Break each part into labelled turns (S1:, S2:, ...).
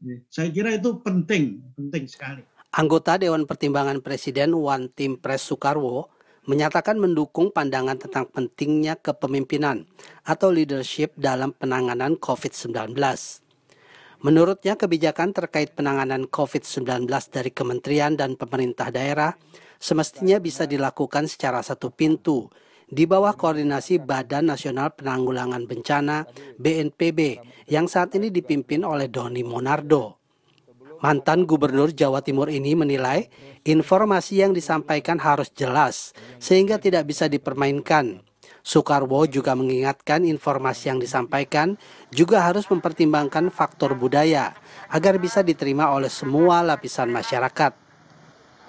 S1: Iya. Saya kira itu penting, penting sekali.
S2: Anggota Dewan Pertimbangan Presiden Wan Tim Pres Soekarwo menyatakan mendukung pandangan tentang pentingnya kepemimpinan atau leadership dalam penanganan COVID-19. Menurutnya kebijakan terkait penanganan COVID-19 dari kementerian dan pemerintah daerah semestinya bisa dilakukan secara satu pintu di bawah koordinasi Badan Nasional Penanggulangan Bencana BNPB yang saat ini dipimpin oleh Doni Monardo. Mantan Gubernur Jawa Timur ini menilai informasi yang disampaikan harus jelas sehingga tidak bisa dipermainkan. Soekarwo juga mengingatkan informasi yang disampaikan juga harus mempertimbangkan faktor budaya agar bisa diterima oleh semua lapisan masyarakat.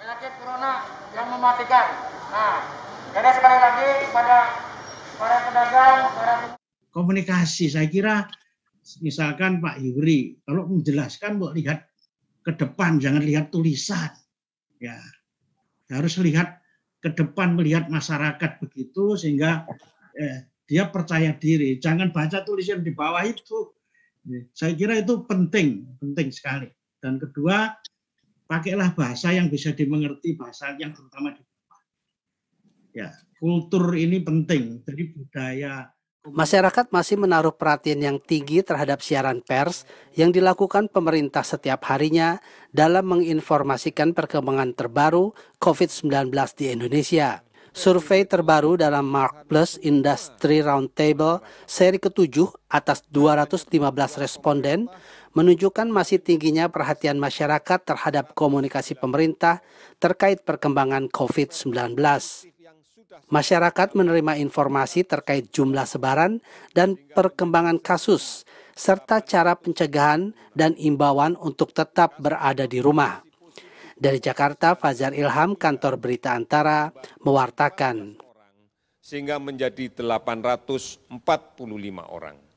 S1: Penyakit corona yang mematikan. Nah, jadi sekali lagi kepada para pedagang, para komunikasi saya kira misalkan Pak Yuri kalau menjelaskan buat lihat ke depan jangan lihat tulisan ya harus lihat ke depan melihat masyarakat begitu sehingga eh, dia percaya diri jangan baca tulisan di bawah itu ya, saya kira itu penting penting sekali dan kedua pakailah bahasa yang bisa dimengerti bahasa yang terutama di ya kultur ini penting jadi budaya
S2: Masyarakat masih menaruh perhatian yang tinggi terhadap siaran pers yang dilakukan pemerintah setiap harinya dalam menginformasikan perkembangan terbaru COVID-19 di Indonesia. Survei terbaru dalam Mark Plus Industry Roundtable seri ke ketujuh atas 215 responden menunjukkan masih tingginya perhatian masyarakat terhadap komunikasi pemerintah terkait perkembangan COVID-19. Masyarakat menerima informasi terkait jumlah sebaran dan perkembangan kasus, serta cara pencegahan dan imbauan untuk tetap berada di rumah. Dari Jakarta, Fajar Ilham, Kantor Berita Antara, mewartakan.
S1: Sehingga menjadi 845 orang.